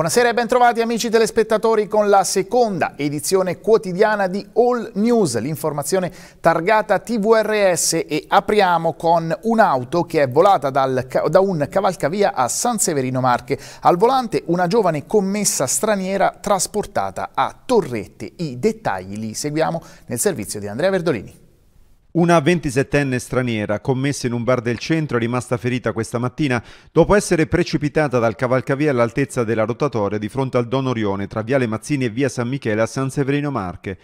Buonasera e bentrovati amici telespettatori con la seconda edizione quotidiana di All News, l'informazione targata TVRS e apriamo con un'auto che è volata dal, da un cavalcavia a San Severino Marche. Al volante una giovane commessa straniera trasportata a Torrette. I dettagli li seguiamo nel servizio di Andrea Verdolini. Una 27enne straniera commessa in un bar del centro è rimasta ferita questa mattina dopo essere precipitata dal cavalcavia all'altezza della rotatoria di fronte al Don Orione tra Viale Mazzini e Via San Michele a San Severino Marche.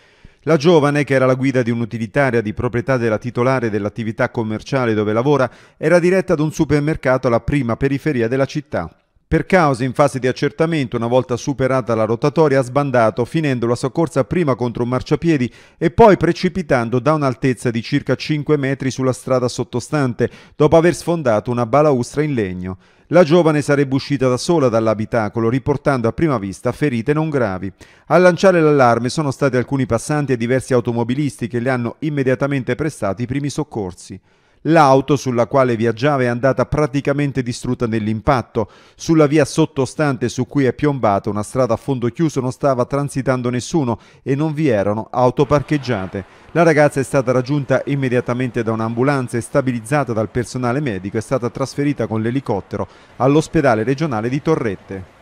La giovane, che era la guida di un'utilitaria di proprietà della titolare dell'attività commerciale dove lavora, era diretta ad un supermercato alla prima periferia della città. Per cause in fase di accertamento, una volta superata la rotatoria, ha sbandato, finendo la soccorsa prima contro un marciapiedi e poi precipitando da un'altezza di circa 5 metri sulla strada sottostante, dopo aver sfondato una balaustra in legno. La giovane sarebbe uscita da sola dall'abitacolo, riportando a prima vista ferite non gravi. A lanciare l'allarme sono stati alcuni passanti e diversi automobilisti che le hanno immediatamente prestato i primi soccorsi. L'auto sulla quale viaggiava è andata praticamente distrutta nell'impatto. Sulla via sottostante su cui è piombata una strada a fondo chiuso non stava transitando nessuno e non vi erano auto parcheggiate. La ragazza è stata raggiunta immediatamente da un'ambulanza e stabilizzata dal personale medico è stata trasferita con l'elicottero all'ospedale regionale di Torrette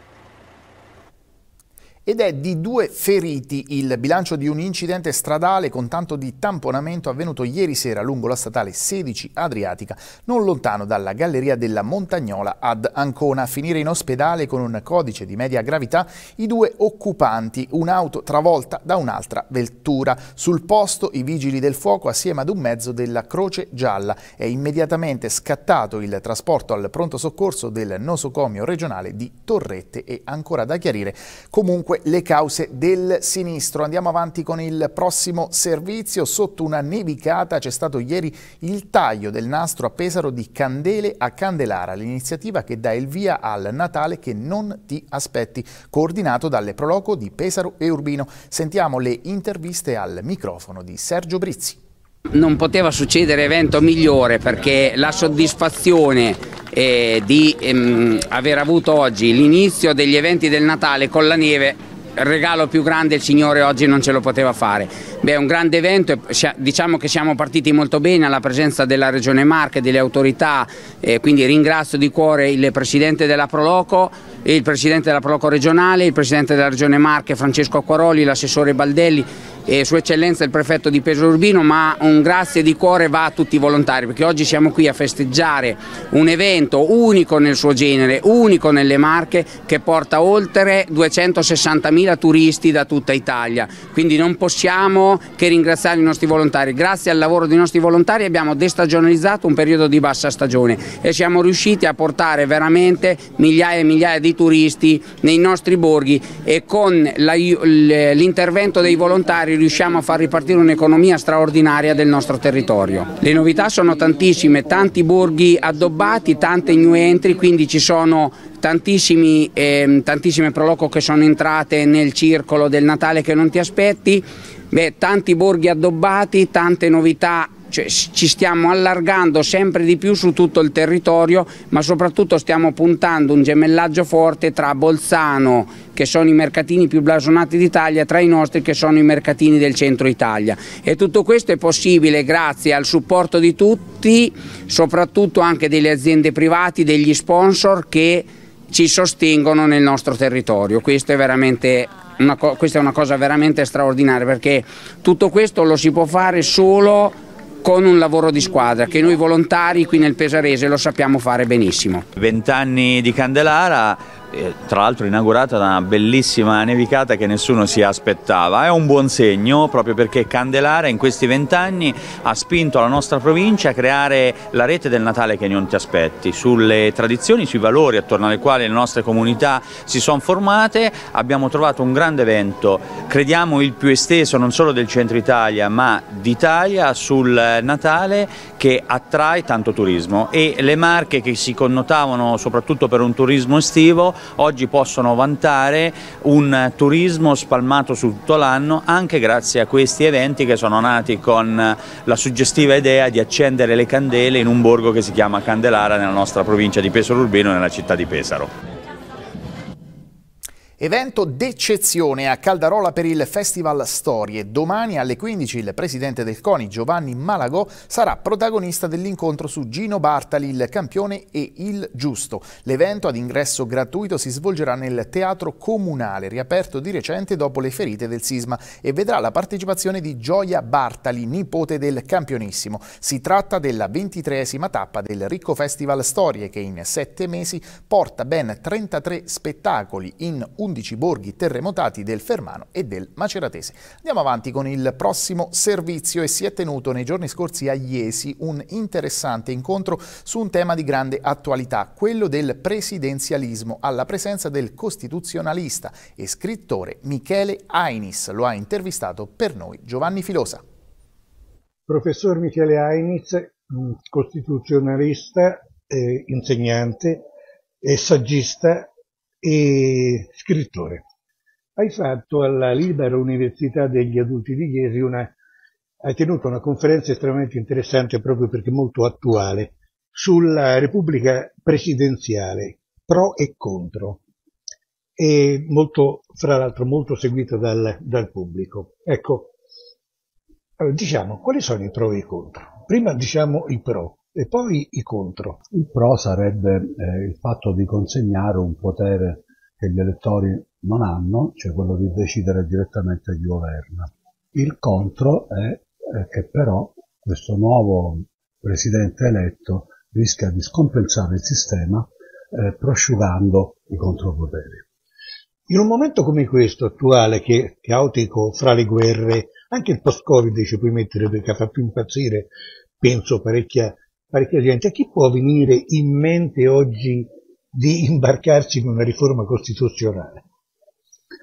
ed è di due feriti il bilancio di un incidente stradale con tanto di tamponamento avvenuto ieri sera lungo la statale 16 Adriatica, non lontano dalla galleria della Montagnola ad Ancona. A finire in ospedale con un codice di media gravità i due occupanti, un'auto travolta da un'altra vettura. Sul posto i vigili del fuoco assieme ad un mezzo della Croce Gialla. È immediatamente scattato il trasporto al pronto soccorso del nosocomio regionale di Torrette e ancora da chiarire comunque dunque le cause del sinistro. Andiamo avanti con il prossimo servizio. Sotto una nevicata c'è stato ieri il taglio del nastro a Pesaro di Candele a Candelara, l'iniziativa che dà il via al Natale che non ti aspetti, coordinato dalle Proloco di Pesaro e Urbino. Sentiamo le interviste al microfono di Sergio Brizzi. Non poteva succedere evento migliore perché la soddisfazione eh, di ehm, aver avuto oggi l'inizio degli eventi del Natale con la neve il regalo più grande il Signore oggi non ce lo poteva fare. Beh, è un grande evento, diciamo che siamo partiti molto bene alla presenza della Regione Marche, delle autorità, eh, quindi ringrazio di cuore il Presidente della Proloco, il presidente della Proloco regionale, il presidente della regione Marche Francesco Acquaroli, l'assessore Baldelli e Sua Eccellenza il prefetto di Peso Urbino, ma un grazie di cuore va a tutti i volontari perché oggi siamo qui a festeggiare un evento unico nel suo genere, unico nelle Marche che porta oltre 260.000 turisti da tutta Italia. Quindi non possiamo che ringraziare i nostri volontari. Grazie al lavoro dei nostri volontari abbiamo destagionalizzato un periodo di bassa stagione e siamo riusciti a portare veramente migliaia e migliaia di turisti, nei nostri borghi e con l'intervento dei volontari riusciamo a far ripartire un'economia straordinaria del nostro territorio. Le novità sono tantissime, tanti borghi addobbati, tante new entry, quindi ci sono tantissimi, eh, tantissime proloco che sono entrate nel circolo del Natale che non ti aspetti, Beh, tanti borghi addobbati, tante novità cioè, ci stiamo allargando sempre di più su tutto il territorio, ma soprattutto stiamo puntando un gemellaggio forte tra Bolzano, che sono i mercatini più blasonati d'Italia, tra i nostri che sono i mercatini del centro Italia. E tutto questo è possibile grazie al supporto di tutti, soprattutto anche delle aziende private, degli sponsor che ci sostengono nel nostro territorio. Questo è veramente una, questa è una cosa veramente straordinaria perché tutto questo lo si può fare solo con un lavoro di squadra che noi volontari qui nel Pesarese lo sappiamo fare benissimo. Vent'anni di Candelara eh, tra l'altro inaugurata da una bellissima nevicata che nessuno si aspettava. È un buon segno proprio perché Candelara in questi vent'anni ha spinto la nostra provincia a creare la rete del Natale che non ti aspetti, sulle tradizioni, sui valori attorno alle quali le nostre comunità si sono formate. Abbiamo trovato un grande evento, crediamo il più esteso non solo del centro Italia ma d'Italia sul Natale che attrae tanto turismo e le marche che si connotavano soprattutto per un turismo estivo oggi possono vantare un turismo spalmato su tutto l'anno anche grazie a questi eventi che sono nati con la suggestiva idea di accendere le candele in un borgo che si chiama Candelara nella nostra provincia di Pesaro Urbino nella città di Pesaro. Evento d'eccezione a Caldarola per il Festival Storie. Domani alle 15 il presidente del CONI Giovanni Malagò sarà protagonista dell'incontro su Gino Bartali, il campione e il giusto. L'evento ad ingresso gratuito si svolgerà nel Teatro Comunale, riaperto di recente dopo le ferite del sisma e vedrà la partecipazione di Gioia Bartali, nipote del campionissimo. Si tratta della ventitreesima tappa del Ricco Festival Storie che in sette mesi porta ben 33 spettacoli in un 11 borghi terremotati del Fermano e del Maceratese. Andiamo avanti con il prossimo servizio e si è tenuto nei giorni scorsi a Iesi un interessante incontro su un tema di grande attualità, quello del presidenzialismo, alla presenza del costituzionalista e scrittore Michele Ainis. Lo ha intervistato per noi Giovanni Filosa. Professor Michele Ainis, costituzionalista, eh, insegnante e saggista e scrittore. Hai fatto alla Libera Università degli Adulti di Iesi una, hai tenuto una conferenza estremamente interessante proprio perché molto attuale sulla Repubblica Presidenziale, pro e contro, e molto, fra l'altro molto seguita dal, dal pubblico. Ecco, allora, diciamo, quali sono i pro e i contro? Prima diciamo i pro. E poi i contro. Il pro sarebbe eh, il fatto di consegnare un potere che gli elettori non hanno, cioè quello di decidere direttamente chi governa. Il contro è, eh, che però questo nuovo presidente eletto rischia di scompensare il sistema eh, prosciugando i contropoteri. In un momento come questo attuale, che è caotico fra le guerre, anche il post-Covid ci puoi mettere perché fa più impazzire, penso, parecchia parecchia gente. A chi può venire in mente oggi di imbarcarsi in una riforma costituzionale?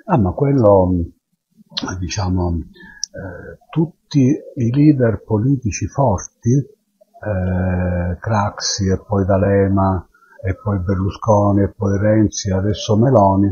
Ah, ma quello, eh, diciamo, eh, tutti i leader politici forti, eh, Craxi e poi D'Alema e poi Berlusconi e poi Renzi e adesso Meloni,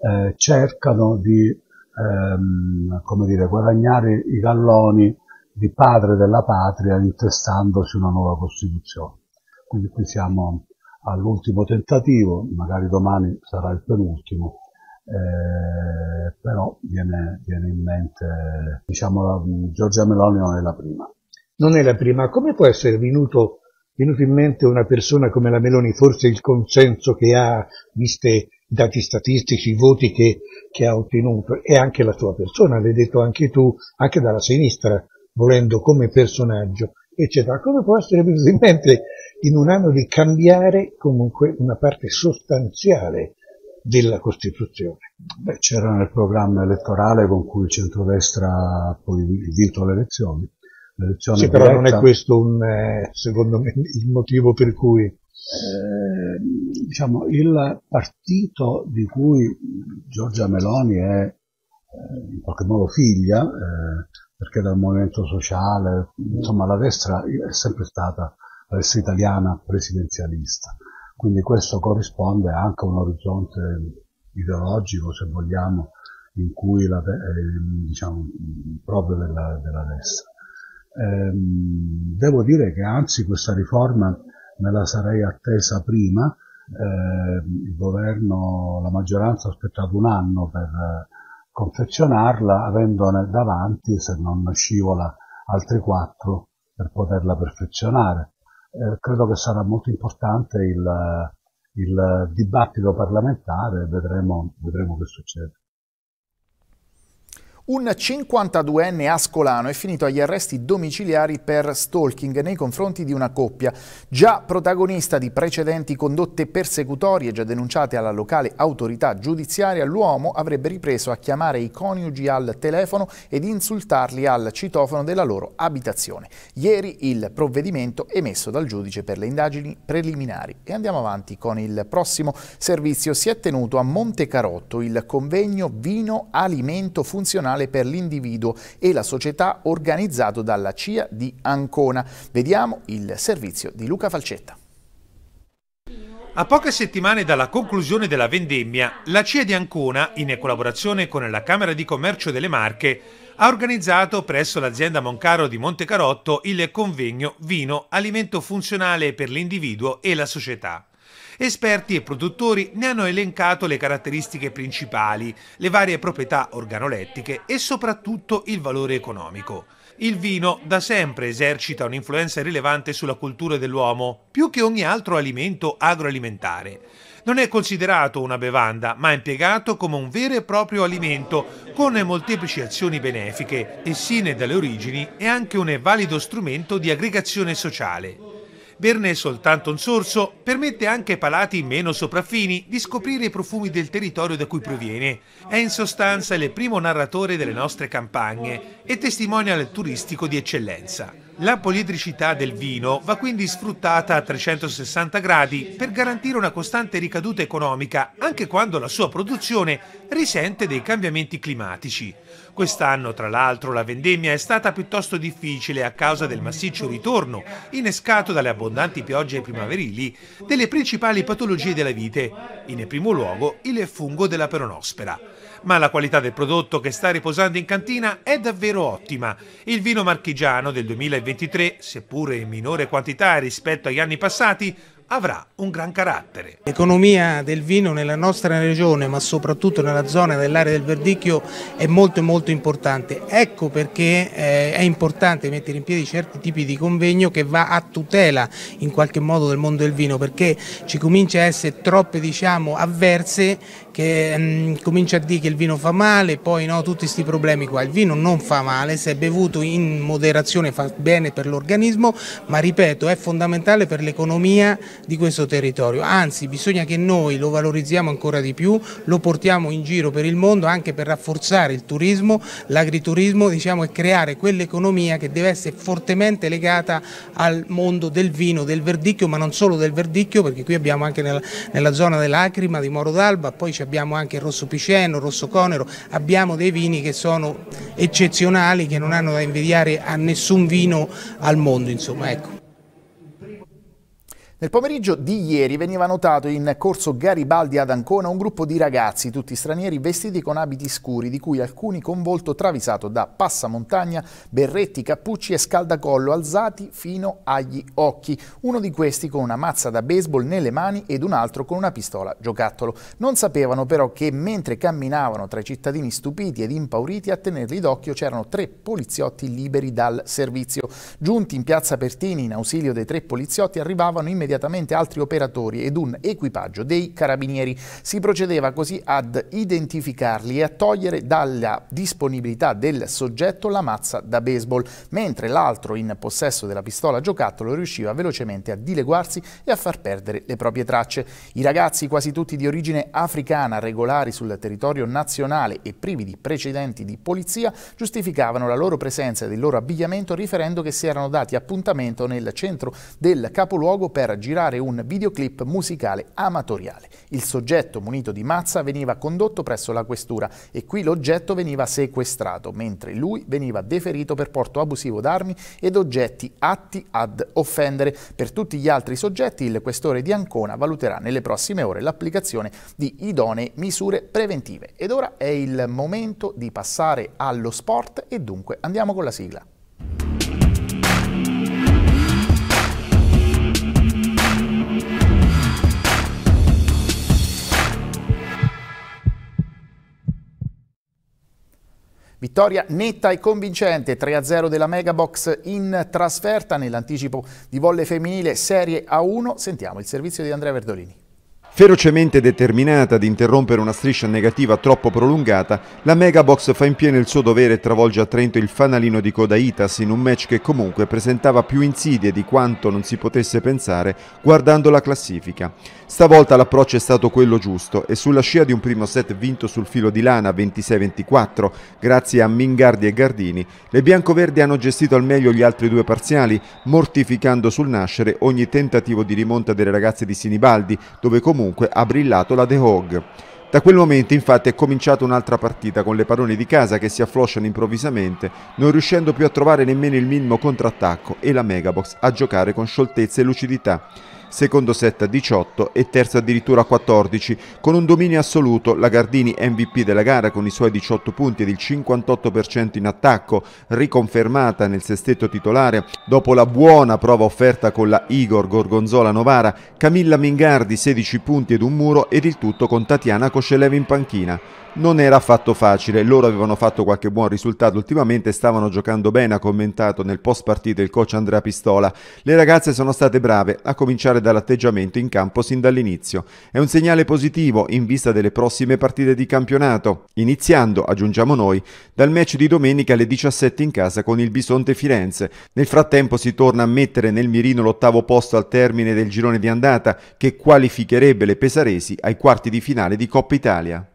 eh, cercano di ehm, dire, guadagnare i galloni di padre della patria intestandosi una nuova Costituzione. Quindi qui siamo all'ultimo tentativo, magari domani sarà il penultimo, eh, però viene, viene, in mente, diciamo, Giorgia Meloni non è la prima. Non è la prima, come può essere venuto, venuto in mente una persona come la Meloni, forse il consenso che ha, viste i dati statistici, i voti che, che ha ottenuto, e anche la sua persona, l'hai detto anche tu, anche dalla sinistra, volendo come personaggio, eccetera. Come può essere venuto in mente in un anno di cambiare comunque una parte sostanziale della Costituzione? Beh, c'era nel programma elettorale con cui il centrodestra ha poi vinto le elezioni. L'elezione sì, diretta... però non è questo un, eh, secondo me il motivo per cui... Eh, diciamo, il partito di cui Giorgia Meloni è eh, in qualche modo figlia, eh, perché dal movimento sociale, insomma la destra è sempre stata la destra italiana presidenzialista, quindi questo corrisponde anche a un orizzonte ideologico, se vogliamo, in cui la, eh, diciamo, proprio della, della destra. Eh, devo dire che anzi questa riforma me la sarei attesa prima, eh, il governo, la maggioranza ha aspettato un anno per confezionarla avendone davanti, se non scivola, altri quattro per poterla perfezionare. Eh, credo che sarà molto importante il, il dibattito parlamentare, vedremo, vedremo che succede. Un 52enne ascolano è finito agli arresti domiciliari per stalking nei confronti di una coppia, già protagonista di precedenti condotte persecutorie già denunciate alla locale autorità giudiziaria, l'uomo avrebbe ripreso a chiamare i coniugi al telefono ed insultarli al citofono della loro abitazione. Ieri il provvedimento emesso dal giudice per le indagini preliminari. E andiamo avanti con il prossimo servizio. Si è tenuto a Monte Carotto il convegno Vino Alimento Funzionale nazionale per l'individuo e la società organizzato dalla CIA di Ancona. Vediamo il servizio di Luca Falcetta. A poche settimane dalla conclusione della vendemmia, la CIA di Ancona, in collaborazione con la Camera di Commercio delle Marche, ha organizzato presso l'azienda Moncaro di Montecarotto il convegno Vino, alimento funzionale per l'individuo e la società. Esperti e produttori ne hanno elencato le caratteristiche principali, le varie proprietà organolettiche e soprattutto il valore economico. Il vino da sempre esercita un'influenza rilevante sulla cultura dell'uomo, più che ogni altro alimento agroalimentare. Non è considerato una bevanda, ma è impiegato come un vero e proprio alimento, con molteplici azioni benefiche e sine dalle origini è anche un valido strumento di aggregazione sociale. Berne soltanto un sorso permette anche ai palati meno sopraffini di scoprire i profumi del territorio da cui proviene. È in sostanza il primo narratore delle nostre campagne e testimonial turistico di eccellenza. La poliedricità del vino va quindi sfruttata a 360 gradi per garantire una costante ricaduta economica anche quando la sua produzione risente dei cambiamenti climatici. Quest'anno, tra l'altro, la vendemmia è stata piuttosto difficile a causa del massiccio ritorno, innescato dalle abbondanti piogge primaverili, delle principali patologie della vite, in primo luogo il fungo della peronospera ma la qualità del prodotto che sta riposando in cantina è davvero ottima. Il vino marchigiano del 2023, seppure in minore quantità rispetto agli anni passati, avrà un gran carattere. L'economia del vino nella nostra regione, ma soprattutto nella zona dell'area del Verdicchio, è molto molto importante. Ecco perché eh, è importante mettere in piedi certi tipi di convegno che va a tutela in qualche modo del mondo del vino, perché ci comincia a essere troppe diciamo, avverse che mh, mm, comincia a dire che il vino fa male, poi no, tutti questi problemi qua. Il vino non fa male, se è bevuto in moderazione fa bene per l'organismo, ma ripeto, è fondamentale per l'economia di questo territorio. Anzi, bisogna che noi lo valorizziamo ancora di più, lo portiamo in giro per il mondo anche per rafforzare il turismo, l'agriturismo diciamo, e creare quell'economia che deve essere fortemente legata al mondo del vino, del verdicchio, ma non solo del verdicchio, perché qui abbiamo anche nella, nella zona dell'Acrima, di Moro d'Alba, poi c'è abbiamo anche il rosso piceno, il rosso conero, abbiamo dei vini che sono eccezionali, che non hanno da invidiare a nessun vino al mondo. Insomma, ecco. Nel pomeriggio di ieri veniva notato in corso Garibaldi ad Ancona un gruppo di ragazzi, tutti stranieri, vestiti con abiti scuri, di cui alcuni con volto travisato da passamontagna, berretti, cappucci e scaldacollo alzati fino agli occhi. Uno di questi con una mazza da baseball nelle mani ed un altro con una pistola giocattolo. Non sapevano però che mentre camminavano tra i cittadini stupiti ed impauriti a tenerli d'occhio c'erano tre poliziotti liberi dal servizio. Giunti in piazza Pertini in ausilio dei tre poliziotti arrivavano immediatamente immediatamente altri operatori ed un equipaggio dei carabinieri. Si procedeva così ad identificarli e a togliere dalla disponibilità del soggetto la mazza da baseball, mentre l'altro in possesso della pistola giocattolo riusciva velocemente a dileguarsi e a far perdere le proprie tracce. I ragazzi, quasi tutti di origine africana, regolari sul territorio nazionale e privi di precedenti di polizia, giustificavano la loro presenza e del loro abbigliamento riferendo che si erano dati appuntamento nel centro del capoluogo per girare un videoclip musicale amatoriale. Il soggetto munito di mazza veniva condotto presso la questura e qui l'oggetto veniva sequestrato, mentre lui veniva deferito per porto abusivo d'armi ed oggetti atti ad offendere. Per tutti gli altri soggetti il questore di Ancona valuterà nelle prossime ore l'applicazione di idonee misure preventive. Ed ora è il momento di passare allo sport e dunque andiamo con la sigla. Vittoria netta e convincente 3-0 della Megabox in trasferta nell'anticipo di volle femminile Serie A1. Sentiamo il servizio di Andrea Verdolini. Ferocemente determinata ad interrompere una striscia negativa troppo prolungata, la Megabox fa in pieno il suo dovere e travolge a Trento il fanalino di coda Itas in un match che comunque presentava più insidie di quanto non si potesse pensare guardando la classifica. Stavolta l'approccio è stato quello giusto e sulla scia di un primo set vinto sul filo di lana 26-24 grazie a Mingardi e Gardini, le biancoverdi hanno gestito al meglio gli altri due parziali, mortificando sul nascere ogni tentativo di rimonta delle ragazze di Sinibaldi, dove comunque comunque ha brillato la The Hogue. Da quel momento infatti è cominciata un'altra partita con le padrone di casa che si afflosciano improvvisamente, non riuscendo più a trovare nemmeno il minimo contrattacco e la Megabox a giocare con scioltezza e lucidità secondo set a 18 e terza addirittura a 14, con un dominio assoluto, la Gardini MVP della gara con i suoi 18 punti ed il 58% in attacco, riconfermata nel sestetto titolare dopo la buona prova offerta con la Igor Gorgonzola Novara, Camilla Mingardi 16 punti ed un muro ed il tutto con Tatiana Koscelev in panchina non era affatto facile. Loro avevano fatto qualche buon risultato ultimamente, stavano giocando bene, ha commentato nel post partita il coach Andrea Pistola. Le ragazze sono state brave, a cominciare dall'atteggiamento in campo sin dall'inizio. È un segnale positivo in vista delle prossime partite di campionato, iniziando, aggiungiamo noi, dal match di domenica alle 17 in casa con il Bisonte Firenze. Nel frattempo si torna a mettere nel mirino l'ottavo posto al termine del girone di andata che qualificherebbe le pesaresi ai quarti di finale di Coppa Italia.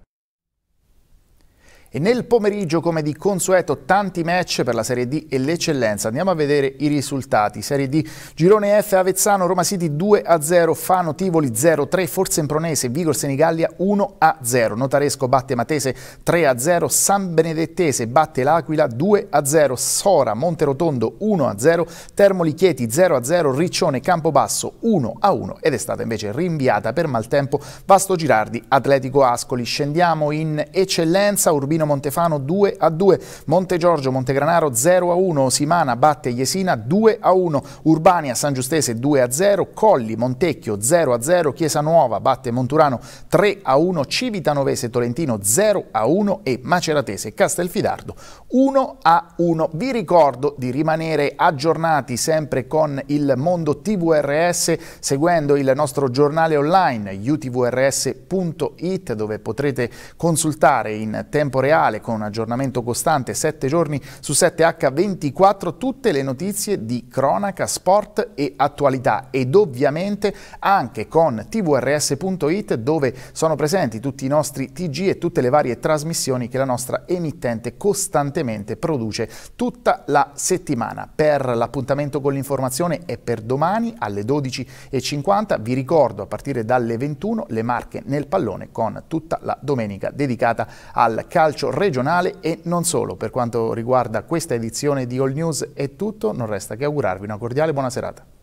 E nel pomeriggio, come di consueto, tanti match per la Serie D e l'eccellenza. Andiamo a vedere i risultati. Serie D, Girone F, Avezzano, Roma City 2-0, Fano, Tivoli 0-3, Forza Impronese, Vigor Senigallia 1-0, Notaresco batte Matese 3-0, San Benedettese batte L'Aquila 2-0, Sora, Monterotondo 1-0, Termoli Chieti 0-0, Riccione Campobasso 1-1 ed è stata invece rinviata per maltempo Vasto Girardi, Atletico Ascoli. Scendiamo in eccellenza, Urbino Montefano 2 a 2, Monte Giorgio, Montegranaro 0 a 1, Osimana batte Iesina 2 a 1, Urbania, San Giustese 2 a 0, Colli, Montecchio 0 a 0, Chiesa Nuova batte Monturano 3 a 1, Civitanovese, Tolentino 0 a 1 e Maceratese, Castelfidardo 1 a 1. Vi ricordo di rimanere aggiornati sempre con il mondo TVRS seguendo il nostro giornale online utvrs.it dove potrete consultare in tempo reale reale con un aggiornamento costante 7 giorni su 7 H24 tutte le notizie di cronaca, sport e attualità ed ovviamente anche con tvrs.it dove sono presenti tutti i nostri TG e tutte le varie trasmissioni che la nostra emittente costantemente produce tutta la settimana. Per l'appuntamento con l'informazione è per domani alle 12.50. Vi ricordo a partire dalle 21 le marche nel pallone con tutta la domenica dedicata al calcio calcio regionale e non solo. Per quanto riguarda questa edizione di All News è tutto, non resta che augurarvi una cordiale buona serata.